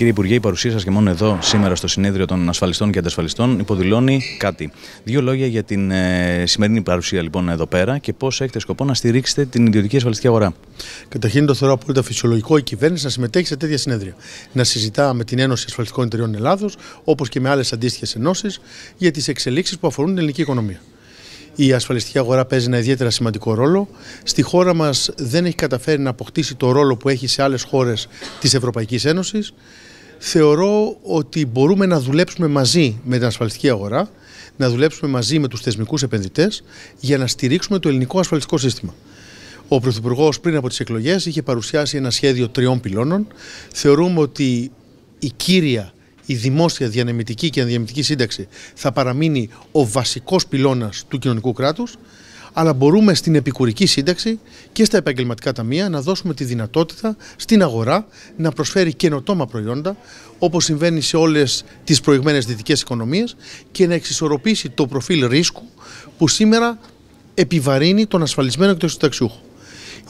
Κύριε Υπουργέ, η παρουσία σας και μόνο εδώ σήμερα στο συνέδριο των ασφαλιστών και αντασφαλιστών υποδηλώνει κάτι. Δύο λόγια για την ε, σημερινή παρουσία λοιπόν εδώ πέρα και πώς έχετε σκοπό να στηρίξετε την ιδιωτική ασφαλιστική αγορά. Καταρχήν, το θεωρώ απόλυτα φυσιολογικό η κυβέρνηση να συμμετέχει σε τέτοια συνέδρια. Να συζητά με την Ένωση Ασφαλιστικών Εταιριών Ελλάδος, όπως και με άλλες αντίστοιχες ενώσεις, για τις εξελίξεις που αφορούν την ελληνική οικονομία η ασφαλιστική αγορά παίζει ένα ιδιαίτερα σημαντικό ρόλο. Στη χώρα μας δεν έχει καταφέρει να αποκτήσει το ρόλο που έχει σε άλλες χώρες της Ευρωπαϊκής Ένωσης. Θεωρώ ότι μπορούμε να δουλέψουμε μαζί με την ασφαλιστική αγορά, να δουλέψουμε μαζί με τους θεσμικούς επενδυτές για να στηρίξουμε το ελληνικό ασφαλιστικό σύστημα. Ο Πρωθυπουργός πριν από τις εκλογές είχε παρουσιάσει ένα σχέδιο τριών πυλώνων. Θεωρούμε ότι η κύρια η δημόσια διανεμητική και ανδιανεμητική σύνταξη θα παραμείνει ο βασικός πυλώνας του κοινωνικού κράτους, αλλά μπορούμε στην επικουρική σύνταξη και στα επαγγελματικά ταμεία να δώσουμε τη δυνατότητα στην αγορά να προσφέρει καινοτόμα προϊόντα, όπως συμβαίνει σε όλες τις προηγμένες δυτικές οικονομίες και να εξισορροπήσει το προφίλ ρίσκου που σήμερα επιβαρύνει τον ασφαλισμένο και τον συνταξιούχο.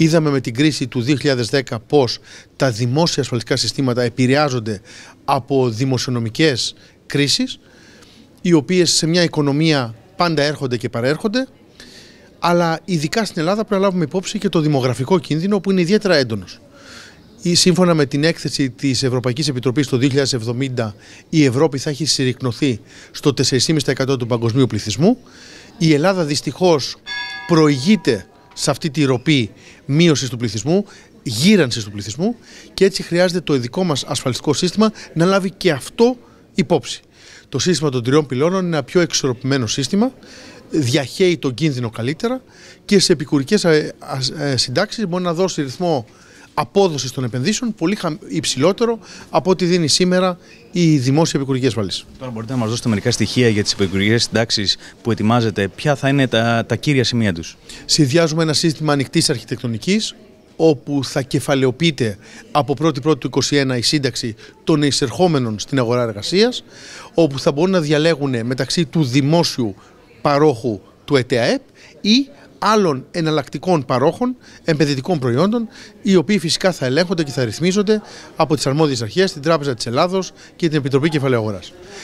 Είδαμε με την κρίση του 2010 πώς τα δημόσια ασφαλιστικά συστήματα επηρεάζονται από δημοσιονομικές κρίσεις, οι οποίες σε μια οικονομία πάντα έρχονται και παρέρχονται, αλλά ειδικά στην Ελλάδα πρέπει να λάβουμε υπόψη και το δημογραφικό κίνδυνο που είναι ιδιαίτερα έντονος. Σύμφωνα με την έκθεση της Ευρωπαϊκής Επιτροπής το 2070 η Ευρώπη θα έχει συρρυκνωθεί στο 4,5% του παγκοσμίου πληθυσμού. Η Ελλάδα δυστυχώς προηγείται σε αυτή τη ροπή μείωσης του πληθυσμού, γύρανσης του πληθυσμού και έτσι χρειάζεται το ειδικό μας ασφαλιστικό σύστημα να λάβει και αυτό υπόψη. Το σύστημα των τριών πυλώνων είναι ένα πιο εξορροπημένο σύστημα, διαχέει τον κίνδυνο καλύτερα και σε επικουρικές ε, ε, συντάξεις μπορεί να δώσει ρυθμό απόδοση των επενδύσεων πολύ υψηλότερο από ό,τι δίνει σήμερα η δημόσια επικουρική ασφαλή. Τώρα μπορείτε να μας δώσετε μερικά στοιχεία για τις επικουρικές συντάξεις που ετοιμάζετε. Ποια θα είναι τα, τα κύρια σημεία τους. Συνδυάζουμε ένα σύστημα ανοιχτής αρχιτεκτονικής, όπου θα κεφαλαιοποιείται από 1η 1η-1η του 2021 η σύνταξη των εισερχόμενων στην αγορά εργασίας, όπου θα μπορούν να διαλέγουν μεταξύ του δημόσιου παρόχου του ΕΤΑΕΠ ή άλλων εναλλακτικών παρόχων, επενδυτικών προϊόντων, οι οποίοι φυσικά θα ελέγχονται και θα ρυθμίζονται από τις αρμόδιες αρχές, την Τράπεζα της Ελλάδος και την Επιτροπή Κεφαλαίου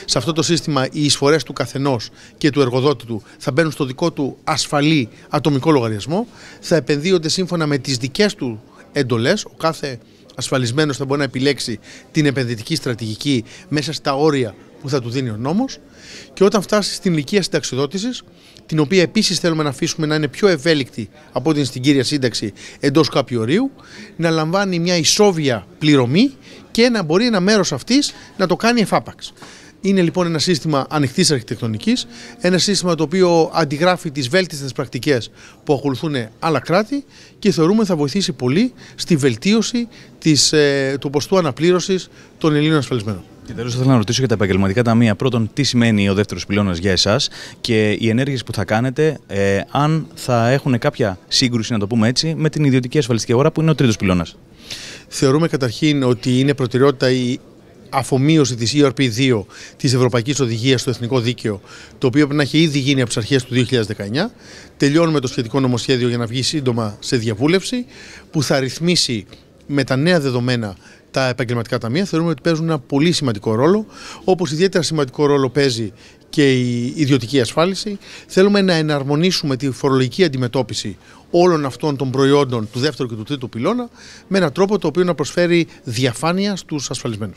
Σε αυτό το σύστημα, οι εισφορές του καθενός και του εργοδότη του θα μπαίνουν στο δικό του ασφαλή ατομικό λογαριασμό, θα επενδύονται σύμφωνα με τις δικές του εντολές, ο κάθε ασφαλισμένος θα μπορεί να επιλέξει την επενδυτική στρατηγική μέσα στα όρια που θα του δίνει ο νόμος και όταν φτάσει στην ηλικία συνταξιδότηση, την οποία επίσης θέλουμε να αφήσουμε να είναι πιο ευέλικτη από την στην κύρια σύνταξη εντός κάποιου ορίου, να λαμβάνει μια ισόβια πληρωμή και να μπορεί ένα μέρος αυτής να το κάνει εφάπαξ. Είναι λοιπόν ένα σύστημα ανοιχτής αρχιτεκτονικής, ένα σύστημα το οποίο αντιγράφει τις βέλτιστες πρακτικές που ακολουθούν άλλα κράτη και θεωρούμε θα βοηθήσει πολύ στη βελτίωση της, ε, του ποστού αναπλήρωσης των Ελλήνων ασφαλισμένων. Και τέλο, θέλω να ρωτήσω για τα επαγγελματικά ταμεία. Πρώτον, τι σημαίνει ο δεύτερος πυλώνας για εσάς και οι ενέργειες που θα κάνετε, ε, αν θα έχουν κάποια σύγκρουση, να το πούμε έτσι, με την ιδιωτική ασφαλιστική αγορά που είναι ο τρίτος πυλώνας. Θεωρούμε καταρχήν ότι είναι προτεραιότητα η αφομοίωση της ERP2 της Ευρωπαϊκής Οδηγίας στο Εθνικό Δίκαιο το οποίο πρέπει να έχει ήδη γίνει από τις αρχές του 2019 τελειώνουμε το σχετικό νομοσχέδιο για να βγει σύντομα σε διαβούλευση που θα ρυθμίσει με τα νέα δεδομένα τα επαγγελματικά ταμεία θεωρούμε ότι παίζουν ένα πολύ σημαντικό ρόλο, όπως ιδιαίτερα σημαντικό ρόλο παίζει και η ιδιωτική ασφάλιση. Θέλουμε να εναρμονίσουμε τη φορολογική αντιμετώπιση όλων αυτών των προϊόντων του δεύτερου και του τρίτου πυλώνα με έναν τρόπο το οποίο να προσφέρει διαφάνεια στους ασφαλισμένους.